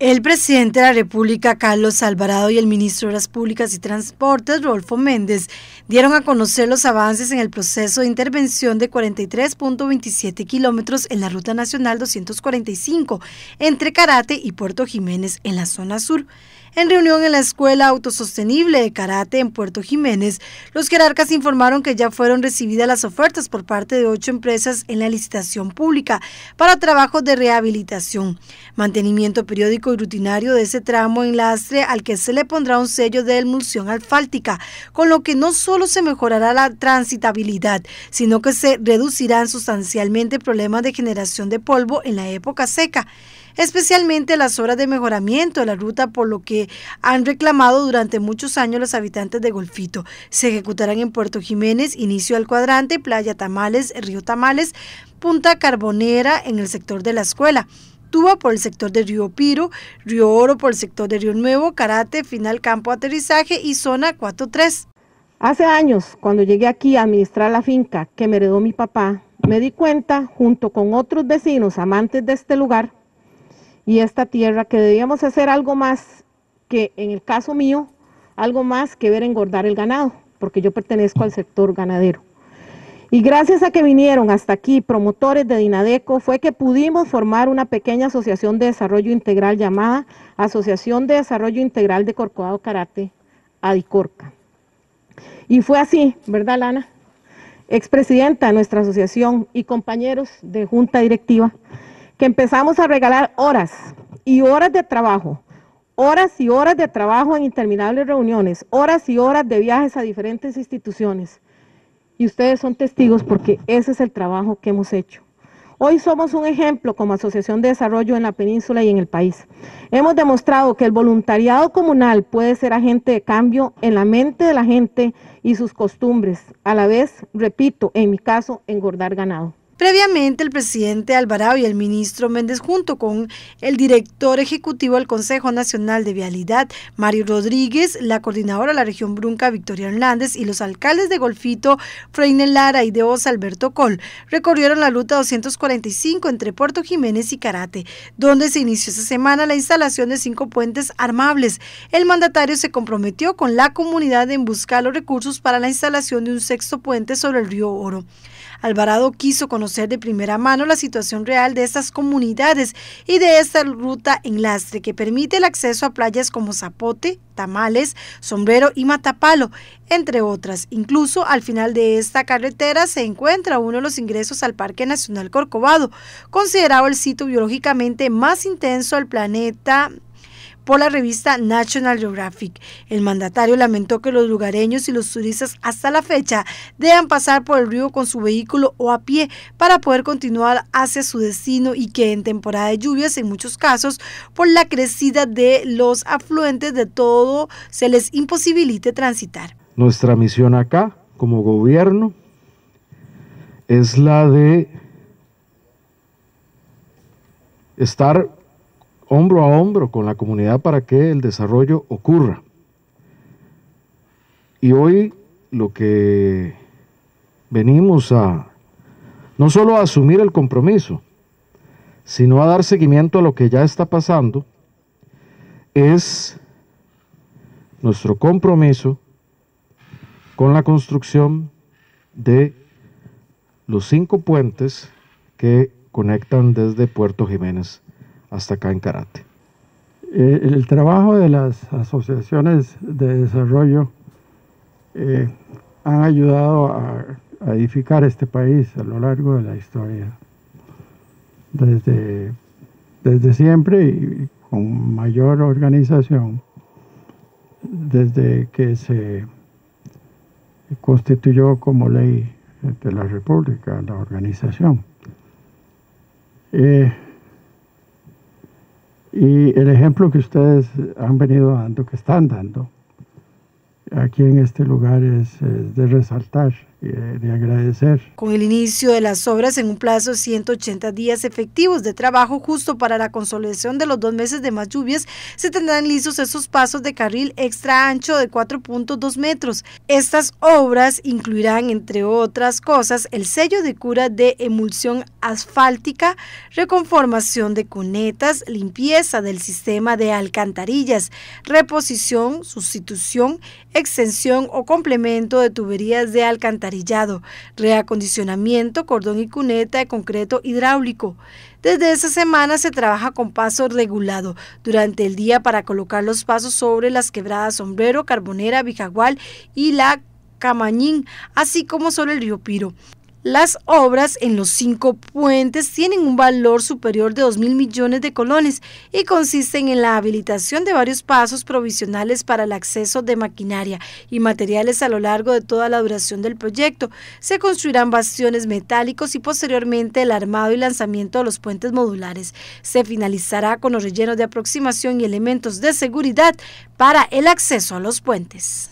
El presidente de la República, Carlos Alvarado, y el ministro de Obras Públicas y Transportes, Rolfo Méndez, dieron a conocer los avances en el proceso de intervención de 43.27 kilómetros en la Ruta Nacional 245 entre Karate y Puerto Jiménez en la zona sur. En reunión en la Escuela Autosostenible de Karate en Puerto Jiménez, los jerarcas informaron que ya fueron recibidas las ofertas por parte de ocho empresas en la licitación pública para trabajos de rehabilitación, mantenimiento periódico y rutinario de ese tramo en lastre al que se le pondrá un sello de emulsión alfáltica, con lo que no solo se mejorará la transitabilidad, sino que se reducirán sustancialmente problemas de generación de polvo en la época seca especialmente las horas de mejoramiento de la ruta, por lo que han reclamado durante muchos años los habitantes de Golfito. Se ejecutarán en Puerto Jiménez, inicio al cuadrante, Playa Tamales, Río Tamales, Punta Carbonera en el sector de la escuela. Tuba por el sector de Río Piro, Río Oro por el sector de Río Nuevo, Karate, final campo aterrizaje y zona 4-3. Hace años, cuando llegué aquí a administrar la finca que me heredó mi papá, me di cuenta, junto con otros vecinos amantes de este lugar, y esta tierra que debíamos hacer algo más que, en el caso mío, algo más que ver engordar el ganado, porque yo pertenezco al sector ganadero. Y gracias a que vinieron hasta aquí promotores de Dinadeco, fue que pudimos formar una pequeña asociación de desarrollo integral llamada Asociación de Desarrollo Integral de Corcovado Karate, ADICORCA. Y fue así, ¿verdad, Lana? Expresidenta de nuestra asociación y compañeros de junta directiva, que empezamos a regalar horas y horas de trabajo, horas y horas de trabajo en interminables reuniones, horas y horas de viajes a diferentes instituciones. Y ustedes son testigos porque ese es el trabajo que hemos hecho. Hoy somos un ejemplo como Asociación de Desarrollo en la península y en el país. Hemos demostrado que el voluntariado comunal puede ser agente de cambio en la mente de la gente y sus costumbres, a la vez, repito, en mi caso, engordar ganado. Previamente, el presidente Alvarado y el ministro Méndez, junto con el director ejecutivo del Consejo Nacional de Vialidad, Mario Rodríguez, la coordinadora de la región Brunca, Victoria Hernández, y los alcaldes de Golfito, Freine Lara y de Osa, Alberto Col, recorrieron la ruta 245 entre Puerto Jiménez y Karate, donde se inició esta semana la instalación de cinco puentes armables. El mandatario se comprometió con la comunidad en buscar los recursos para la instalación de un sexto puente sobre el río Oro. Alvarado quiso conocer de primera mano la situación real de estas comunidades y de esta ruta en lastre que permite el acceso a playas como Zapote, Tamales, Sombrero y Matapalo, entre otras. Incluso al final de esta carretera se encuentra uno de los ingresos al Parque Nacional Corcovado, considerado el sitio biológicamente más intenso del planeta por la revista National Geographic. El mandatario lamentó que los lugareños y los turistas hasta la fecha deban pasar por el río con su vehículo o a pie para poder continuar hacia su destino y que en temporada de lluvias, en muchos casos, por la crecida de los afluentes de todo, se les imposibilite transitar. Nuestra misión acá, como gobierno, es la de estar hombro a hombro con la comunidad para que el desarrollo ocurra. Y hoy lo que venimos a no solo a asumir el compromiso, sino a dar seguimiento a lo que ya está pasando, es nuestro compromiso con la construcción de los cinco puentes que conectan desde Puerto Jiménez hasta acá en karate. Eh, el trabajo de las asociaciones de desarrollo eh, han ayudado a, edificar este país a lo largo de la historia, desde, desde siempre y con mayor organización, desde que se constituyó como ley de la República la organización. Eh, y el ejemplo que ustedes han venido dando, que están dando aquí en este lugar, es, de resaltar. Eh, de agradecer. Con el inicio de las obras en un plazo de 180 días efectivos de trabajo justo para la consolidación de los dos meses de más lluvias, se tendrán lisos esos pasos de carril extra ancho de 4.2 metros. Estas obras incluirán, entre otras cosas, el sello de cura de emulsión asfáltica, reconformación de cunetas, limpieza del sistema de alcantarillas, reposición, sustitución, extensión o complemento de tuberías de alcantarillas reacondicionamiento, cordón y cuneta de concreto hidráulico. Desde esa semana se trabaja con paso regulado durante el día para colocar los pasos sobre las quebradas Sombrero, Carbonera, Vijagual y la Camañín, así como sobre el río Piro. Las obras en los cinco puentes tienen un valor superior de 2 mil millones de colones y consisten en la habilitación de varios pasos provisionales para el acceso de maquinaria y materiales a lo largo de toda la duración del proyecto. Se construirán bastiones metálicos y posteriormente el armado y lanzamiento de los puentes modulares. Se finalizará con los rellenos de aproximación y elementos de seguridad para el acceso a los puentes.